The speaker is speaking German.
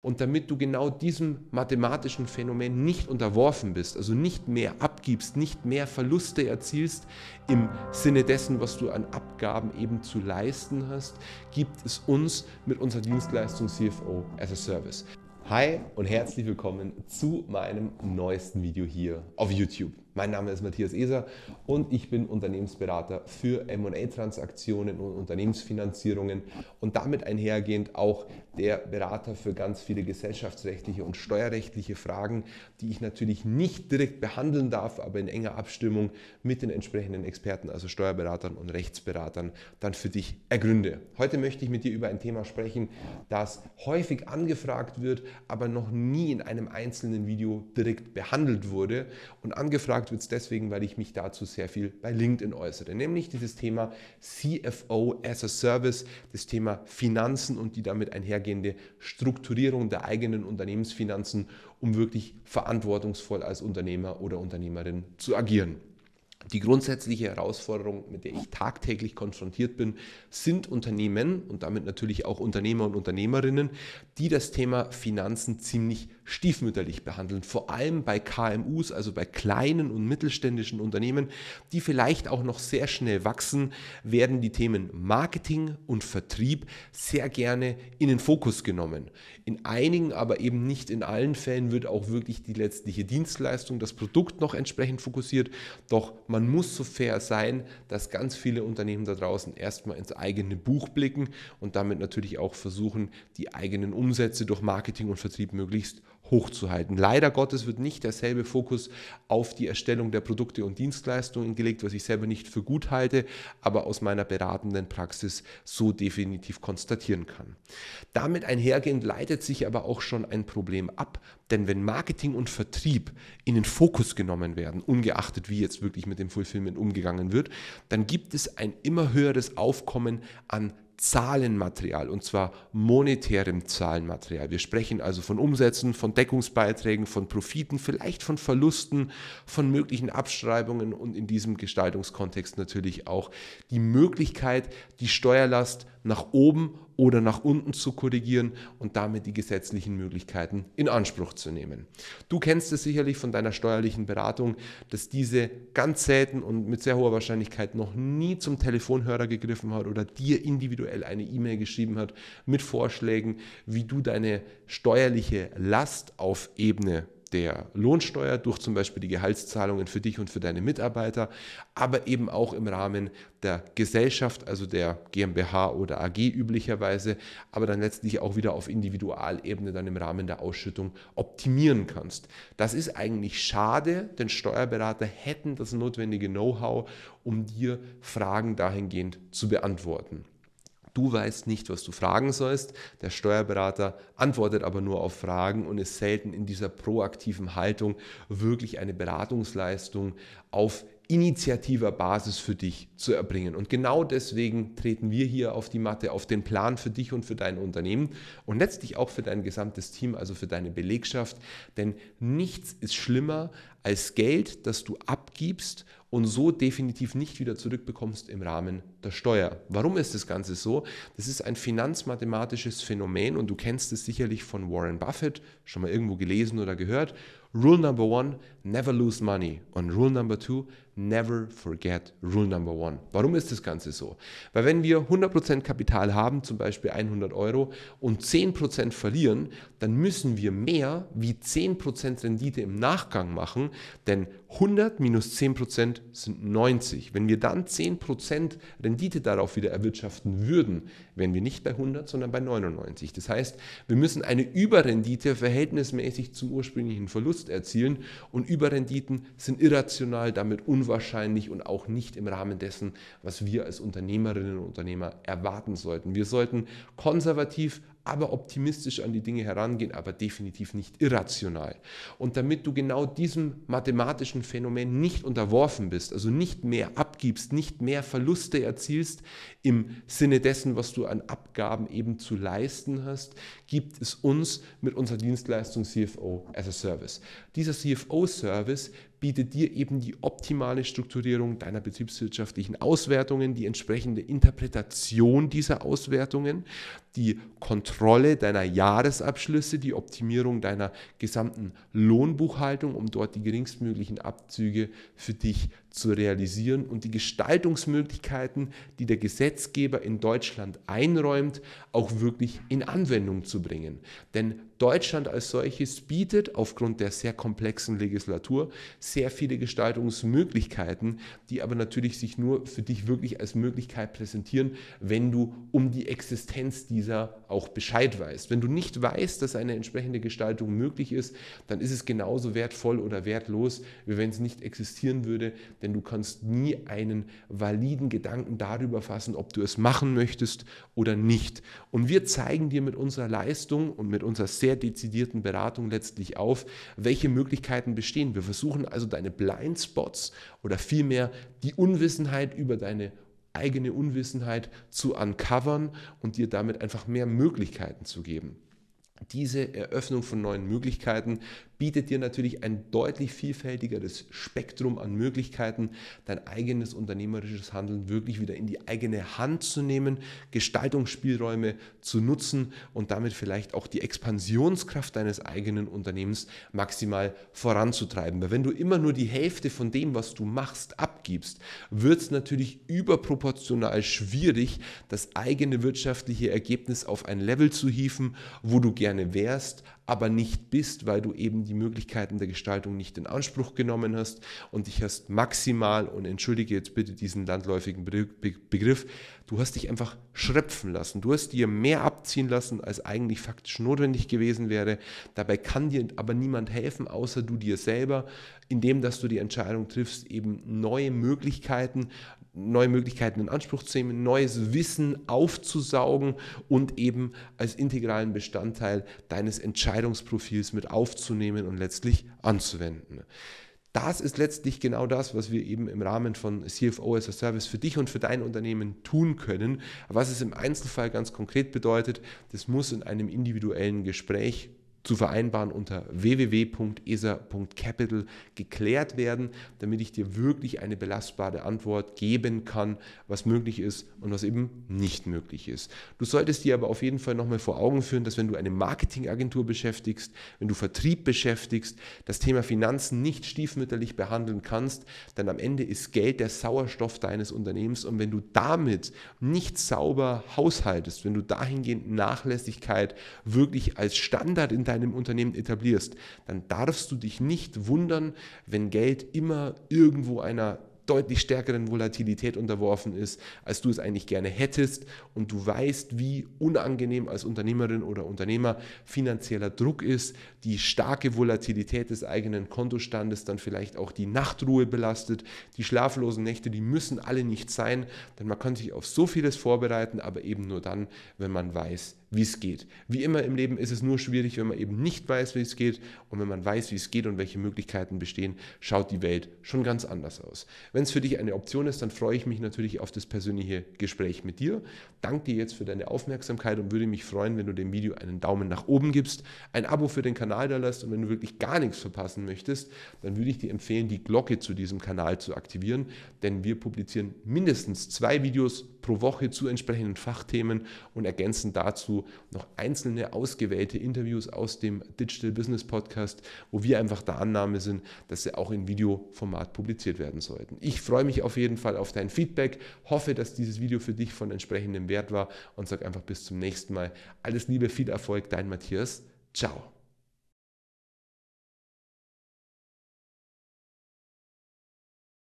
Und damit du genau diesem mathematischen Phänomen nicht unterworfen bist, also nicht mehr abgibst, nicht mehr Verluste erzielst im Sinne dessen, was du an Abgaben eben zu leisten hast, gibt es uns mit unserer Dienstleistung CFO as a Service. Hi und herzlich willkommen zu meinem neuesten Video hier auf YouTube. Mein Name ist Matthias Eser und ich bin Unternehmensberater für MA-Transaktionen und Unternehmensfinanzierungen und damit einhergehend auch der Berater für ganz viele gesellschaftsrechtliche und steuerrechtliche Fragen, die ich natürlich nicht direkt behandeln darf, aber in enger Abstimmung mit den entsprechenden Experten, also Steuerberatern und Rechtsberatern, dann für dich ergründe. Heute möchte ich mit dir über ein Thema sprechen, das häufig angefragt wird, aber noch nie in einem einzelnen Video direkt behandelt wurde und angefragt gefragt wird es deswegen, weil ich mich dazu sehr viel bei LinkedIn äußere, nämlich dieses Thema CFO as a Service, das Thema Finanzen und die damit einhergehende Strukturierung der eigenen Unternehmensfinanzen, um wirklich verantwortungsvoll als Unternehmer oder Unternehmerin zu agieren. Die grundsätzliche Herausforderung, mit der ich tagtäglich konfrontiert bin, sind Unternehmen und damit natürlich auch Unternehmer und Unternehmerinnen, die das Thema Finanzen ziemlich stiefmütterlich behandeln, vor allem bei KMUs, also bei kleinen und mittelständischen Unternehmen, die vielleicht auch noch sehr schnell wachsen, werden die Themen Marketing und Vertrieb sehr gerne in den Fokus genommen. In einigen, aber eben nicht in allen Fällen wird auch wirklich die letztliche Dienstleistung, das Produkt noch entsprechend fokussiert. Doch man muss so fair sein, dass ganz viele Unternehmen da draußen erstmal ins eigene Buch blicken und damit natürlich auch versuchen, die eigenen Umsätze durch Marketing und Vertrieb möglichst hochzuhalten. Leider Gottes wird nicht derselbe Fokus auf die Erstellung der Produkte und Dienstleistungen gelegt, was ich selber nicht für gut halte, aber aus meiner beratenden Praxis so definitiv konstatieren kann. Damit einhergehend leitet sich aber auch schon ein Problem ab, denn wenn Marketing und Vertrieb in den Fokus genommen werden, ungeachtet wie jetzt wirklich mit dem Fulfillment umgegangen wird, dann gibt es ein immer höheres Aufkommen an Zahlenmaterial und zwar monetärem Zahlenmaterial. Wir sprechen also von Umsätzen, von Deckungsbeiträgen, von Profiten, vielleicht von Verlusten, von möglichen Abschreibungen und in diesem Gestaltungskontext natürlich auch die Möglichkeit, die Steuerlast nach oben oder nach unten zu korrigieren und damit die gesetzlichen Möglichkeiten in Anspruch zu nehmen. Du kennst es sicherlich von deiner steuerlichen Beratung, dass diese ganz selten und mit sehr hoher Wahrscheinlichkeit noch nie zum Telefonhörer gegriffen hat oder dir individuell eine E-Mail geschrieben hat mit Vorschlägen, wie du deine steuerliche Last auf Ebene der Lohnsteuer, durch zum Beispiel die Gehaltszahlungen für dich und für deine Mitarbeiter, aber eben auch im Rahmen der Gesellschaft, also der GmbH oder AG üblicherweise, aber dann letztlich auch wieder auf Individualebene dann im Rahmen der Ausschüttung optimieren kannst. Das ist eigentlich schade, denn Steuerberater hätten das notwendige Know-how, um dir Fragen dahingehend zu beantworten. Du weißt nicht, was du fragen sollst. Der Steuerberater antwortet aber nur auf Fragen und ist selten in dieser proaktiven Haltung wirklich eine Beratungsleistung auf initiativer Basis für dich zu erbringen. Und genau deswegen treten wir hier auf die Matte, auf den Plan für dich und für dein Unternehmen und letztlich auch für dein gesamtes Team, also für deine Belegschaft. Denn nichts ist schlimmer als Geld, das du abgibst und so definitiv nicht wieder zurückbekommst im Rahmen der Steuer. Warum ist das Ganze so? Das ist ein finanzmathematisches Phänomen und du kennst es sicherlich von Warren Buffett, schon mal irgendwo gelesen oder gehört. Rule number one, never lose money. Und Rule number two, never forget Rule number one. Warum ist das Ganze so? Weil wenn wir 100% Kapital haben, zum Beispiel 100 Euro, und 10% verlieren, dann müssen wir mehr wie 10% Rendite im Nachgang machen, denn 100 minus 10% sind 90. Wenn wir dann 10% Rendite darauf wieder erwirtschaften würden, wären wir nicht bei 100, sondern bei 99. Das heißt, wir müssen eine Überrendite verhältnismäßig zum ursprünglichen Verlust Verlust erzielen und Überrenditen sind irrational, damit unwahrscheinlich und auch nicht im Rahmen dessen, was wir als Unternehmerinnen und Unternehmer erwarten sollten. Wir sollten konservativ aber optimistisch an die Dinge herangehen, aber definitiv nicht irrational. Und damit du genau diesem mathematischen Phänomen nicht unterworfen bist, also nicht mehr abgibst, nicht mehr Verluste erzielst im Sinne dessen, was du an Abgaben eben zu leisten hast, gibt es uns mit unserer Dienstleistung CFO as a Service. Dieser CFO-Service bietet dir eben die optimale Strukturierung deiner betriebswirtschaftlichen Auswertungen, die entsprechende Interpretation dieser Auswertungen, die Kontrolle deiner Jahresabschlüsse, die Optimierung deiner gesamten Lohnbuchhaltung, um dort die geringstmöglichen Abzüge für dich zu realisieren und die Gestaltungsmöglichkeiten, die der Gesetzgeber in Deutschland einräumt, auch wirklich in Anwendung zu bringen. Denn Deutschland als solches bietet aufgrund der sehr komplexen Legislatur sehr viele Gestaltungsmöglichkeiten, die aber natürlich sich nur für dich wirklich als Möglichkeit präsentieren, wenn du um die Existenz dieser auch Bescheid weißt. Wenn du nicht weißt, dass eine entsprechende Gestaltung möglich ist, dann ist es genauso wertvoll oder wertlos, wie wenn es nicht existieren würde. Denn denn du kannst nie einen validen Gedanken darüber fassen, ob du es machen möchtest oder nicht. Und wir zeigen dir mit unserer Leistung und mit unserer sehr dezidierten Beratung letztlich auf, welche Möglichkeiten bestehen. Wir versuchen also deine Blindspots oder vielmehr die Unwissenheit über deine eigene Unwissenheit zu uncovern und dir damit einfach mehr Möglichkeiten zu geben. Diese Eröffnung von neuen Möglichkeiten bietet dir natürlich ein deutlich vielfältigeres Spektrum an Möglichkeiten, dein eigenes unternehmerisches Handeln wirklich wieder in die eigene Hand zu nehmen, Gestaltungsspielräume zu nutzen und damit vielleicht auch die Expansionskraft deines eigenen Unternehmens maximal voranzutreiben. Weil wenn du immer nur die Hälfte von dem, was du machst, abgibst, wird es natürlich überproportional schwierig, das eigene wirtschaftliche Ergebnis auf ein Level zu hieven, wo du gerne wärst, aber nicht bist, weil du eben die Möglichkeiten der Gestaltung nicht in Anspruch genommen hast und dich hast maximal, und entschuldige jetzt bitte diesen landläufigen Begriff, du hast dich einfach schröpfen lassen. Du hast dir mehr abziehen lassen, als eigentlich faktisch notwendig gewesen wäre. Dabei kann dir aber niemand helfen, außer du dir selber, indem dass du die Entscheidung triffst, eben neue Möglichkeiten neue Möglichkeiten in Anspruch zu nehmen, neues Wissen aufzusaugen und eben als integralen Bestandteil deines Entscheidungsprofils mit aufzunehmen und letztlich anzuwenden. Das ist letztlich genau das, was wir eben im Rahmen von CFO as a Service für dich und für dein Unternehmen tun können. Was es im Einzelfall ganz konkret bedeutet, das muss in einem individuellen Gespräch zu vereinbaren unter www.esa.capital geklärt werden, damit ich dir wirklich eine belastbare Antwort geben kann, was möglich ist und was eben nicht möglich ist. Du solltest dir aber auf jeden Fall nochmal vor Augen führen, dass wenn du eine Marketingagentur beschäftigst, wenn du Vertrieb beschäftigst, das Thema Finanzen nicht stiefmütterlich behandeln kannst, dann am Ende ist Geld der Sauerstoff deines Unternehmens und wenn du damit nicht sauber haushaltest, wenn du dahingehend Nachlässigkeit wirklich als Standard in deinem Unternehmen etablierst, dann darfst du dich nicht wundern, wenn Geld immer irgendwo einer deutlich stärkeren Volatilität unterworfen ist, als du es eigentlich gerne hättest und du weißt, wie unangenehm als Unternehmerin oder Unternehmer finanzieller Druck ist, die starke Volatilität des eigenen Kontostandes dann vielleicht auch die Nachtruhe belastet, die schlaflosen Nächte, die müssen alle nicht sein, denn man kann sich auf so vieles vorbereiten, aber eben nur dann, wenn man weiß, wie es geht. Wie immer im Leben ist es nur schwierig, wenn man eben nicht weiß, wie es geht. Und wenn man weiß, wie es geht und welche Möglichkeiten bestehen, schaut die Welt schon ganz anders aus. Wenn es für dich eine Option ist, dann freue ich mich natürlich auf das persönliche Gespräch mit dir. Danke dir jetzt für deine Aufmerksamkeit und würde mich freuen, wenn du dem Video einen Daumen nach oben gibst, ein Abo für den Kanal da lässt und wenn du wirklich gar nichts verpassen möchtest, dann würde ich dir empfehlen, die Glocke zu diesem Kanal zu aktivieren, denn wir publizieren mindestens zwei Videos pro Woche zu entsprechenden Fachthemen und ergänzen dazu noch einzelne ausgewählte Interviews aus dem Digital Business Podcast, wo wir einfach der Annahme sind, dass sie auch in Videoformat publiziert werden sollten. Ich freue mich auf jeden Fall auf dein Feedback, hoffe, dass dieses Video für dich von entsprechendem Wert war und sage einfach bis zum nächsten Mal. Alles Liebe, viel Erfolg, dein Matthias. Ciao.